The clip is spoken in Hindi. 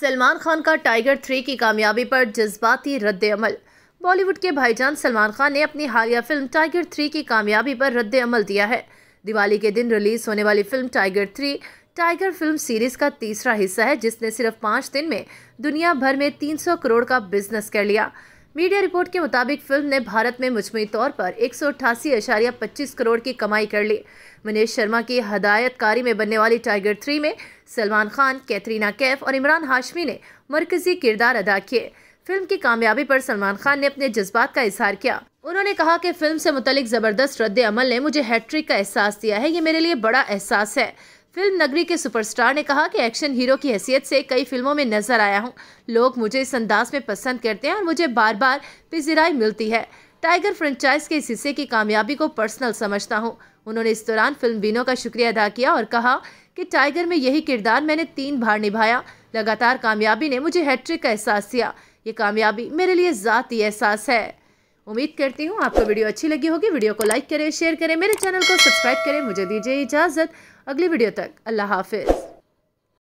सलमान खान का टाइगर थ्री की कामयाबी पर जज्बाती रद्द अमल बॉलीवुड के भाईजान सलमान खान ने अपनी हालिया फिल्म टाइगर थ्री की कामयाबी पर रद्द अमल दिया है दिवाली के दिन रिलीज होने वाली film Tiger three Tiger film series का तीसरा हिस्सा है जिसने सिर्फ पाँच दिन में दुनिया भर में 300 करोड़ का बिजनेस कर लिया मीडिया रिपोर्ट के मुताबिक फिल्म ने भारत में मजमू तौर पर एक करोड़ की कमाई कर ली मनीष शर्मा की हदायतकारी में बनने वाली टाइगर थ्री में सलमान खान कैथरीना कैफ और इमरान हाशमी ने मरकजी किरदार अदा किए फिल्म की कामयाबी पर सलमान खान ने अपने जज्बात का इजहार किया उन्होंने कहा कि फिल्म से मुतलिक ज़बरदस्त रद्द अमल ने मुझे हैट्रिक का एहसास दिया है ये मेरे लिए बड़ा एहसास है फिल्म नगरी के सुपरस्टार ने कहा कि एक्शन हीरो की हैसियत से कई फिल्मों में नजर आया हूँ लोग मुझे इस अंदाज में पसंद करते हैं और मुझे बार बार पिजराई मिलती है टाइगर फ्रेंचाइज के इस हिस्से की कामयाबी को पर्सनल समझता हूँ उन्होंने इस दौरान फिल्म बीनों का शुक्रिया अदा किया और कहा कि टाइगर में यही किरदार मैंने तीन बार निभाया लगातार कामयाबी ने मुझे हैट्रिक का एहसास दिया ये कामयाबी मेरे लिए ज़ाती एहसास है उम्मीद करती हूँ आपको वीडियो अच्छी लगी होगी वीडियो को लाइक करें शेयर करें मेरे चैनल को सब्सक्राइब करें मुझे दीजिए इजाज़त अगली वीडियो तक अल्लाह हाफिज़